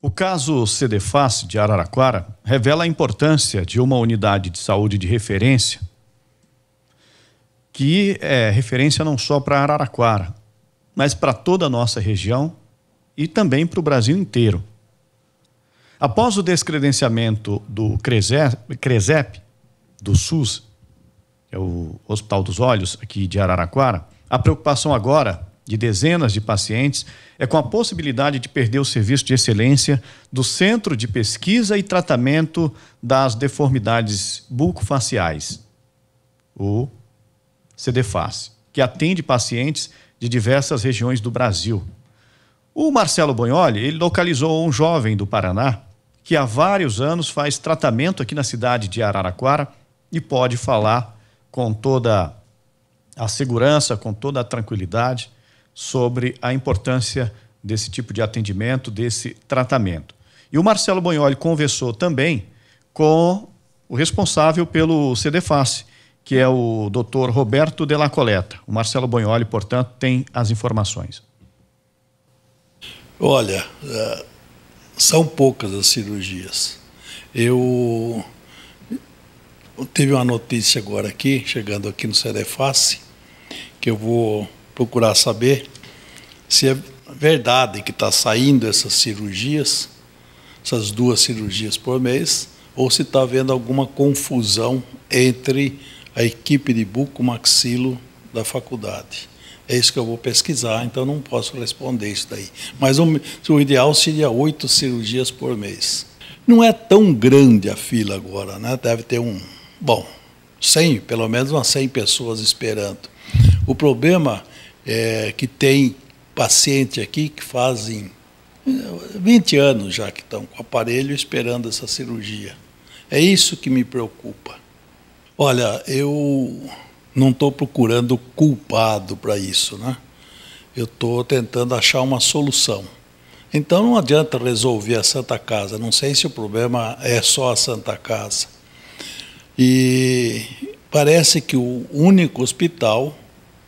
O caso CDFAS de Araraquara revela a importância de uma unidade de saúde de referência, que é referência não só para Araraquara, mas para toda a nossa região e também para o Brasil inteiro. Após o descredenciamento do CRESEP, do SUS, que é o Hospital dos Olhos aqui de Araraquara, a preocupação agora de dezenas de pacientes, é com a possibilidade de perder o serviço de excelência do Centro de Pesquisa e Tratamento das Deformidades Bucofaciais, o CDFAS, que atende pacientes de diversas regiões do Brasil. O Marcelo Bonholi, ele localizou um jovem do Paraná que há vários anos faz tratamento aqui na cidade de Araraquara e pode falar com toda a segurança, com toda a tranquilidade sobre a importância desse tipo de atendimento, desse tratamento. E o Marcelo Bonholi conversou também com o responsável pelo CDFACE, que é o Dr. Roberto Della Coleta. O Marcelo Bonholi, portanto, tem as informações. Olha, é, são poucas as cirurgias. Eu teve uma notícia agora aqui, chegando aqui no CDFACE, que eu vou procurar saber se é verdade que está saindo essas cirurgias, essas duas cirurgias por mês, ou se está havendo alguma confusão entre a equipe de bucomaxilo da faculdade. É isso que eu vou pesquisar, então não posso responder isso daí. Mas o, o ideal seria oito cirurgias por mês. Não é tão grande a fila agora, né? Deve ter um, bom, 100, pelo menos umas 100 pessoas esperando. O problema é, que tem paciente aqui que fazem 20 é, anos já que estão com o aparelho esperando essa cirurgia. É isso que me preocupa. Olha, eu não estou procurando culpado para isso, né? Eu estou tentando achar uma solução. Então não adianta resolver a Santa Casa. Não sei se o problema é só a Santa Casa. E parece que o único hospital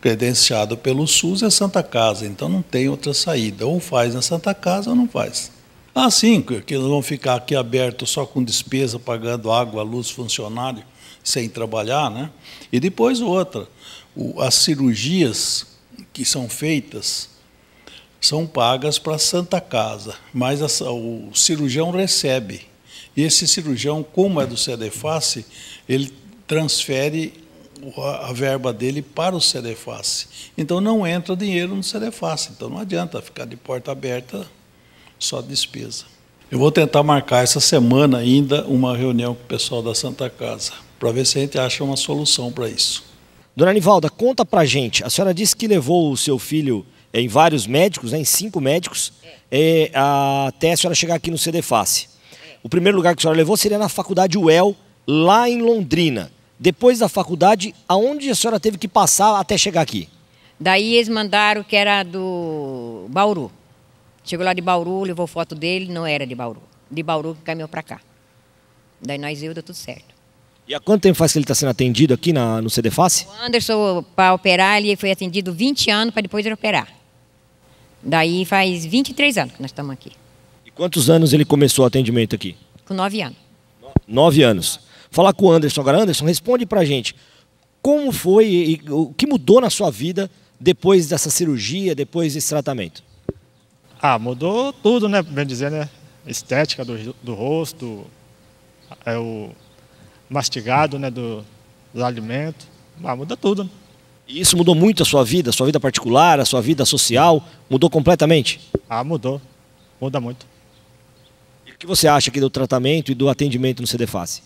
credenciado pelo SUS é Santa Casa, então não tem outra saída. Ou faz na Santa Casa ou não faz. Ah, sim, que eles vão ficar aqui abertos só com despesa, pagando água, luz, funcionário, sem trabalhar, né? E depois outra, o, as cirurgias que são feitas são pagas para a Santa Casa, mas a, o cirurgião recebe. E esse cirurgião, como é do Cedeface, ele transfere a verba dele para o Cereface. Então não entra dinheiro no Cereface, então não adianta ficar de porta aberta, só despesa. Eu vou tentar marcar essa semana ainda uma reunião com o pessoal da Santa Casa, para ver se a gente acha uma solução para isso. Dona Anivalda, conta para gente. A senhora disse que levou o seu filho eh, em vários médicos, né, em cinco médicos, é, eh, até a senhora chegar aqui no CDFACE. É. O primeiro lugar que a senhora levou seria na faculdade UEL, lá em Londrina. Depois da faculdade, aonde a senhora teve que passar até chegar aqui? Daí eles mandaram que era do Bauru. Chegou lá de Bauru, levou foto dele, não era de Bauru. De Bauru que caminhou para cá. Daí nós eu, deu tudo certo. E há quanto tempo faz que ele está sendo atendido aqui na, no CDFACE? O Anderson, para operar, ele foi atendido 20 anos para depois ele operar. Daí faz 23 anos que nós estamos aqui. E quantos anos ele começou o atendimento aqui? Com 9 anos. No, nove anos falar com o Anderson agora. Anderson, responde pra gente. Como foi e o que mudou na sua vida depois dessa cirurgia, depois desse tratamento? Ah, mudou tudo, né? Bem dizer, né? Estética do, do rosto, é o mastigado, né? Do, dos alimentos. Ah, muda tudo. E isso mudou muito a sua vida, a sua vida particular, a sua vida social? Mudou completamente? Ah, mudou. Muda muito. E o que você acha aqui do tratamento e do atendimento no CDFACE?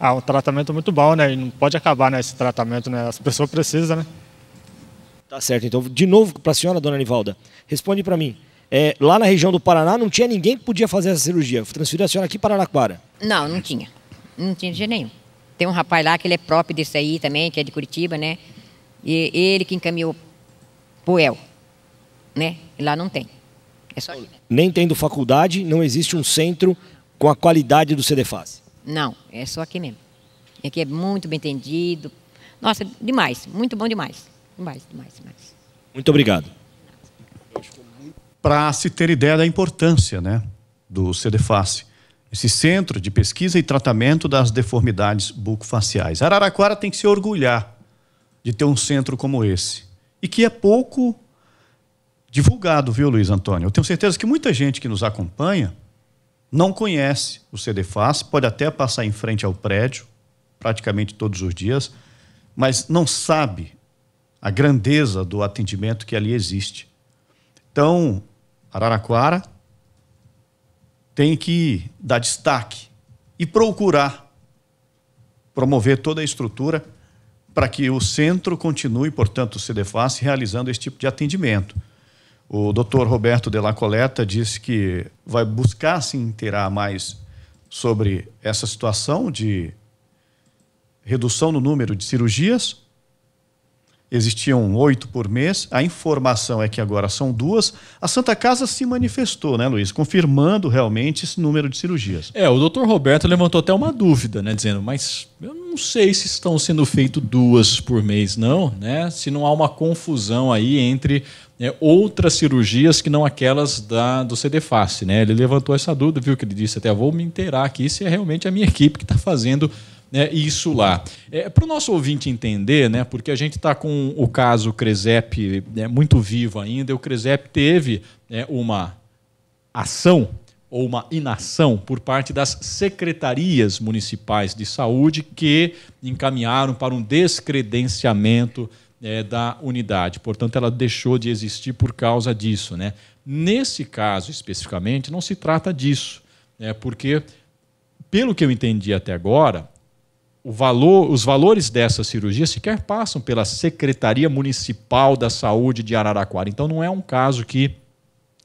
Ah, um tratamento é muito bom, né? E não pode acabar né, esse tratamento, né? As pessoas precisam, né? Tá certo. Então, de novo para a senhora, dona Nivalda, responde para mim. É, lá na região do Paraná não tinha ninguém que podia fazer essa cirurgia. Transferiu a senhora aqui para Araraquara? Não, não tinha. Não tinha de nenhum. Tem um rapaz lá que ele é próprio desse aí também, que é de Curitiba, né? E ele que encaminhou pro El, né? E lá não tem. É só aqui. Nem tendo faculdade, não existe um centro com a qualidade do CDFAS. Não, é só aqui mesmo. Aqui é muito bem entendido. Nossa, demais, muito bom demais. Demais, demais, demais. Muito obrigado. Para se ter ideia da importância né, do CDFACE, esse Centro de Pesquisa e Tratamento das Deformidades Bucofaciais. Araraquara tem que se orgulhar de ter um centro como esse. E que é pouco divulgado, viu, Luiz Antônio? Eu tenho certeza que muita gente que nos acompanha não conhece o CDFAS, pode até passar em frente ao prédio praticamente todos os dias, mas não sabe a grandeza do atendimento que ali existe. Então, Araraquara tem que dar destaque e procurar promover toda a estrutura para que o centro continue, portanto, o CDFAS, realizando esse tipo de atendimento. O doutor Roberto de La Coleta disse que vai buscar se inteirar mais sobre essa situação de redução no número de cirurgias. Existiam oito por mês, a informação é que agora são duas. A Santa Casa se manifestou, né, Luiz? Confirmando realmente esse número de cirurgias. É, o doutor Roberto levantou até uma dúvida, né? Dizendo, mas eu não sei se estão sendo feito duas por mês, não, né? Se não há uma confusão aí entre é, outras cirurgias que não aquelas da, do CDFAS. Né? Ele levantou essa dúvida, viu que ele disse até, vou me inteirar aqui se é realmente a minha equipe que está fazendo né, isso lá. É, Para o nosso ouvinte entender, né, porque a gente está com o caso Cresep né, muito vivo ainda, o Cresep teve né, uma ação ou uma inação por parte das secretarias municipais de saúde que encaminharam para um descredenciamento é, da unidade. Portanto, ela deixou de existir por causa disso. Né? Nesse caso especificamente, não se trata disso, né? porque, pelo que eu entendi até agora, Valor, os valores dessa cirurgia sequer passam pela Secretaria Municipal da Saúde de Araraquara. Então não é um caso que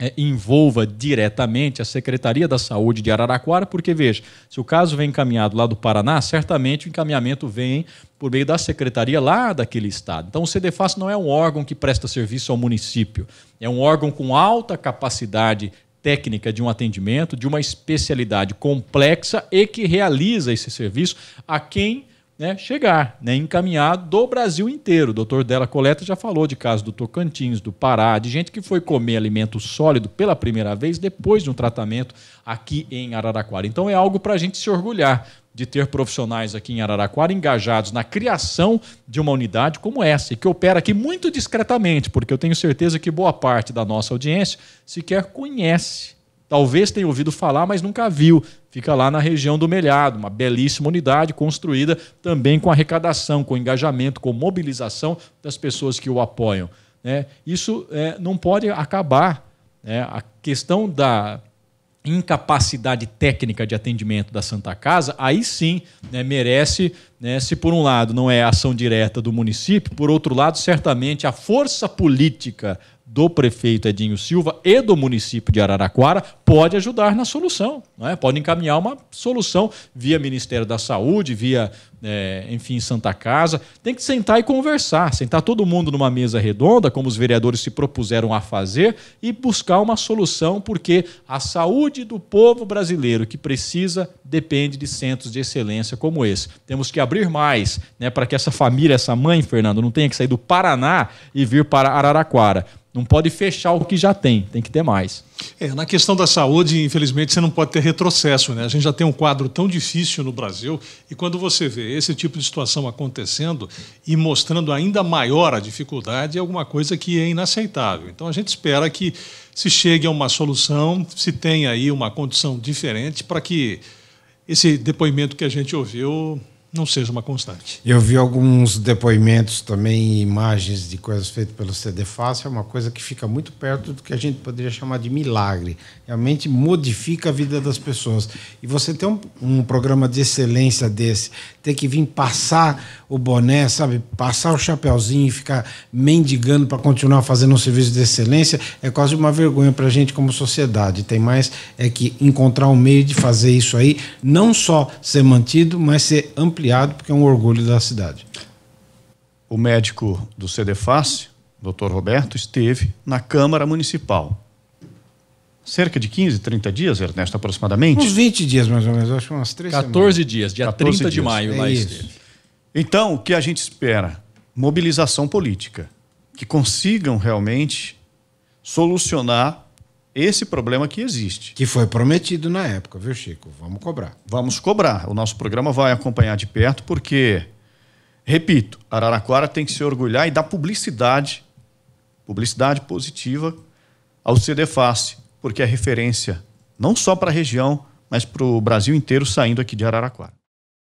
é, envolva diretamente a Secretaria da Saúde de Araraquara, porque, veja, se o caso vem encaminhado lá do Paraná, certamente o encaminhamento vem por meio da secretaria lá daquele estado. Então, o CDFAS não é um órgão que presta serviço ao município, é um órgão com alta capacidade técnica de um atendimento, de uma especialidade complexa e que realiza esse serviço a quem né, chegar, né, encaminhar do Brasil inteiro. O doutor Della Coleta já falou de casos do Tocantins, do Pará, de gente que foi comer alimento sólido pela primeira vez depois de um tratamento aqui em Araraquara. Então é algo para a gente se orgulhar de ter profissionais aqui em Araraquara engajados na criação de uma unidade como essa, e que opera aqui muito discretamente, porque eu tenho certeza que boa parte da nossa audiência sequer conhece Talvez tenha ouvido falar, mas nunca viu. Fica lá na região do Melhado, uma belíssima unidade construída também com arrecadação, com engajamento, com mobilização das pessoas que o apoiam. Né? Isso é, não pode acabar. Né? A questão da incapacidade técnica de atendimento da Santa Casa, aí sim né, merece, né, se por um lado não é ação direta do município, por outro lado, certamente a força política do prefeito Edinho Silva e do município de Araraquara pode ajudar na solução, né? pode encaminhar uma solução via Ministério da Saúde, via, é, enfim, Santa Casa. Tem que sentar e conversar, sentar todo mundo numa mesa redonda, como os vereadores se propuseram a fazer, e buscar uma solução, porque a saúde do povo brasileiro que precisa depende de centros de excelência como esse. Temos que abrir mais né, para que essa família, essa mãe, Fernando, não tenha que sair do Paraná e vir para Araraquara não pode fechar o que já tem, tem que ter mais. É, na questão da saúde, infelizmente, você não pode ter retrocesso. Né? A gente já tem um quadro tão difícil no Brasil, e quando você vê esse tipo de situação acontecendo e mostrando ainda maior a dificuldade, é alguma coisa que é inaceitável. Então, a gente espera que se chegue a uma solução, se tenha aí uma condição diferente para que esse depoimento que a gente ouviu não seja uma constante. Eu vi alguns depoimentos também, imagens de coisas feitas pelo CD Fácil, é uma coisa que fica muito perto do que a gente poderia chamar de milagre. Realmente modifica a vida das pessoas. E você ter um, um programa de excelência desse, ter que vir passar o boné, sabe, passar o chapéuzinho e ficar mendigando para continuar fazendo um serviço de excelência, é quase uma vergonha para a gente como sociedade. Tem mais é que encontrar um meio de fazer isso aí, não só ser mantido, mas ser ampliado ampliado, porque é um orgulho da cidade. O médico do Cedefácio, doutor Roberto, esteve na Câmara Municipal. Cerca de 15, 30 dias, Ernesto, aproximadamente? Uns 20 dias, mais ou menos, acho que umas 3 14 semanas. dias, dia 14 30 dias. de maio é lá isso. esteve. Então, o que a gente espera? Mobilização política. Que consigam realmente solucionar esse problema que existe. Que foi prometido na época, viu, Chico? Vamos cobrar. Vamos cobrar. O nosso programa vai acompanhar de perto, porque, repito, Araraquara tem que se orgulhar e dar publicidade, publicidade positiva ao CDFACE, porque é referência não só para a região, mas para o Brasil inteiro saindo aqui de Araraquara.